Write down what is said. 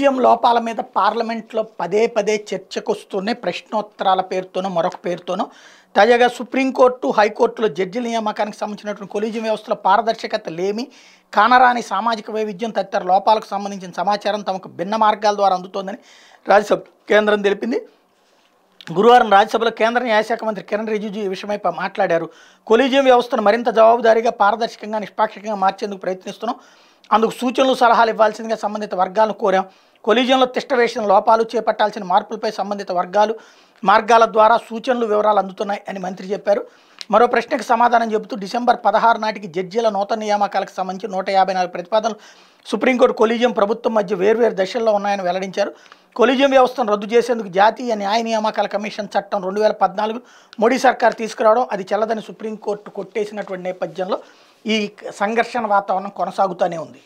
CM లోపాల మీద పార్లమెంట్లో పదే పదే చర్చకొస్తున్నాయి ప్రశ్నోత్తరాల పేరుతోనో మరొక పేరుతోనో తాజాగా సుప్రీంకోర్టు హైకోర్టులో జడ్జిల నియామకానికి సంబంధించినటువంటి కొలీజియం వ్యవస్థలో పారదర్శకత లేమి కానరాని సామాజిక వైవిధ్యం తదితర లోపాలకు సంబంధించిన సమాచారం తమకు భిన్న మార్గాల ద్వారా అందుతోందని రాజ్యసభ కేంద్రం తెలిపింది గురువారం రాజ్యసభలో కేంద్ర న్యాయశాఖ మంత్రి కిరణ్ రిజిజు ఈ విషయమై మాట్లాడారు కొలీజియం వ్యవస్థను మరింత జవాబుదారీగా పారదర్శకంగా నిష్పాక్షికంగా మార్చేందుకు ప్రయత్నిస్తున్నాం అందుకు సూచనలు సలహాలు ఇవ్వాల్సిందిగా సంబంధిత వర్గాలను కోరాం కొలీజియంలో తిష్టవేసిన లోపాలు చేపట్టాల్సిన మార్పులపై సంబంధిత వర్గాలు మార్గాల ద్వారా సూచనలు వివరాలు అందుతున్నాయి అని మంత్రి చెప్పారు మరో ప్రశ్నకు సమాధానం చెబుతూ డిసెంబర్ పదహారు నాటికి జడ్జీల నూతన నియామకాలకు సంబంధించి నూట యాభై నాలుగు ప్రతిపాదనలు సుప్రీంకోర్టు కొలీజియం ప్రభుత్వం మధ్య వేర్వేరు దశల్లో ఉన్నాయని వెల్లడించారు కొలిజియం వ్యవస్థను రద్దు చేసేందుకు జాతీయ న్యాయ నియామకాల కమిషన్ చట్టం రెండు వేల పద్నాలుగు మోడీ సర్కార్ తీసుకురావడం అది చెల్లదని సుప్రీంకోర్టు కొట్టేసినటువంటి నేపథ్యంలో ఈ సంఘర్షణ వాతావరణం కొనసాగుతూనే ఉంది